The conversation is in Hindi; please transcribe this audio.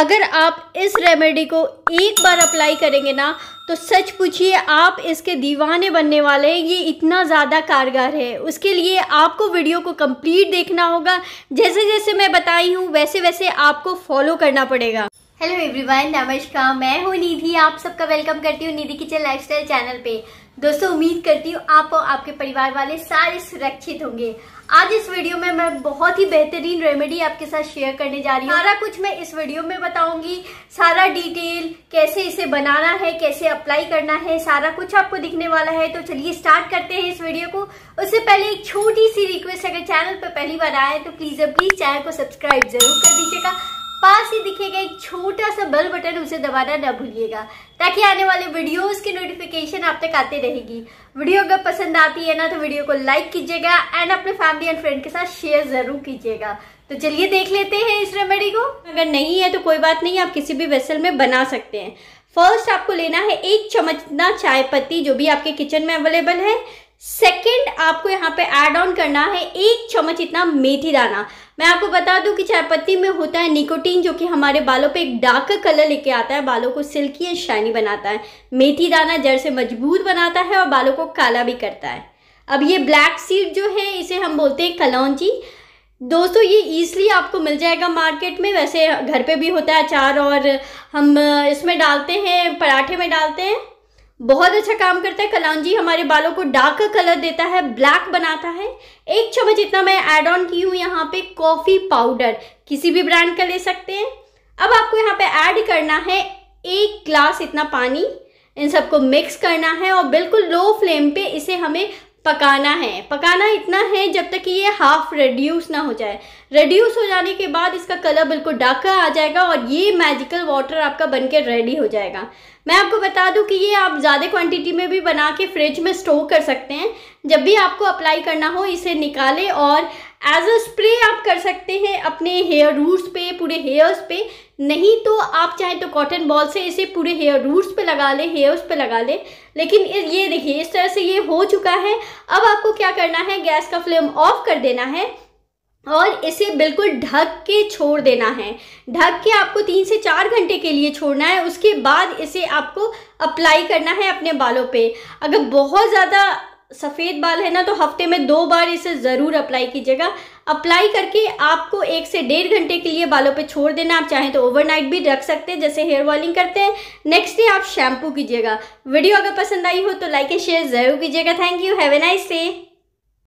अगर आप इस रेमेडी को एक बार अप्लाई करेंगे ना तो सच पूछिए आप इसके दीवाने बनने वाले हैं ये इतना ज़्यादा कारगर है उसके लिए आपको वीडियो को कंप्लीट देखना होगा जैसे जैसे मैं बताई हूँ वैसे वैसे आपको फॉलो करना पड़ेगा हेलो एवरीवन नमस्कार मैं हूँ निधि आप सबका वेलकम करती हूँ निधि किचन लाइफस्टाइल चैनल पे दोस्तों उम्मीद करती हूँ आप और आपके परिवार वाले सारे सुरक्षित होंगे आज इस वीडियो में मैं बहुत ही बेहतरीन रेमेडी आपके साथ शेयर करने जा रही हूँ सारा कुछ मैं इस वीडियो में बताऊंगी सारा डिटेल कैसे इसे बनाना है कैसे अप्लाई करना है सारा कुछ आपको दिखने वाला है तो चलिए स्टार्ट करते हैं इस वीडियो को उससे पहले एक छोटी सी रिक्वेस्ट अगर चैनल पर पहली बार आए तो प्लीज प्लीज चैनल को सब्सक्राइब जरूर कर दीजिएगा पास ही दिखेगा एक छोटा सा बेल बटन उसे दबाना ना भूलिएगा ताकि आने वाले वीडियोस की नोटिफिकेशन आप तक आते रहेगी वीडियो अगर पसंद आती है ना तो वीडियो को लाइक कीजिएगा एंड अपने फैमिली एंड फ्रेंड के साथ शेयर जरूर कीजिएगा तो चलिए देख लेते हैं इस रेमेडी को अगर नहीं है तो कोई बात नहीं आप किसी भी वेसल में बना सकते हैं फर्स्ट आपको लेना है एक चम्मच ना चाय पत्ती जो भी आपके किचन में अवेलेबल है सेकेंड आपको यहाँ पे एड ऑन करना है एक चम्मच इतना मेथी दाना मैं आपको बता दूं कि चायपत्ती में होता है निकोटीन जो कि हमारे बालों पे एक डार्क कलर लेके आता है बालों को सिल्की एंड शाइनी बनाता है मेथी दाना जड़ से मजबूत बनाता है और बालों को काला भी करता है अब ये ब्लैक सीड जो है इसे हम बोलते हैं कलौची दोस्तों ये ईजली आपको मिल जाएगा मार्केट में वैसे घर पे भी होता है अचार और हम इसमें डालते हैं पराठे में डालते हैं बहुत अच्छा काम करता है कलांजी हमारे बालों को डार्क कलर देता है ब्लैक बनाता है एक चम्मच इतना मैं ऐड ऑन की हूँ यहाँ पे कॉफ़ी पाउडर किसी भी ब्रांड का ले सकते हैं अब आपको यहाँ पे ऐड करना है एक ग्लास इतना पानी इन सबको मिक्स करना है और बिल्कुल लो फ्लेम पे इसे हमें पकाना है पकाना इतना है जब तक कि ये हाफ रेड्यूस ना हो जाए रेड्यूस हो जाने के बाद इसका कलर बिल्कुल डार्क आ जाएगा और ये मैजिकल वाटर आपका बनके रेडी हो जाएगा मैं आपको बता दूं कि ये आप ज़्यादा क्वांटिटी में भी बना के फ्रिज में स्टोर कर सकते हैं जब भी आपको अप्लाई करना हो इसे निकालें और एज अ स्प्रे आप कर सकते हैं अपने हेयर रूट्स पे पूरे हेयर्स पे नहीं तो आप चाहे तो कॉटन बॉल से इसे पूरे हेयर रूट्स पे लगा लें हेयर्स पे लगा लें लेकिन ये देखिए इस तरह से ये हो चुका है अब आपको क्या करना है गैस का फ्लेम ऑफ कर देना है और इसे बिल्कुल ढक के छोड़ देना है ढक के आपको तीन से चार घंटे के लिए छोड़ना है उसके बाद इसे आपको अप्लाई करना है अपने बालों पे अगर बहुत ज़्यादा सफ़ेद बाल है ना तो हफ्ते में दो बार इसे ज़रूर अप्लाई कीजिएगा अप्लाई करके आपको एक से डेढ़ घंटे के लिए बालों पे छोड़ देना आप चाहें तो ओवरनाइट भी रख सकते हैं जैसे हेयर वॉलिंग करते हैं नेक्स्ट डे आप शैम्पू कीजिएगा वीडियो अगर पसंद आई हो तो लाइक एंड शेयर ज़रूर कीजिएगा thank you have a nice day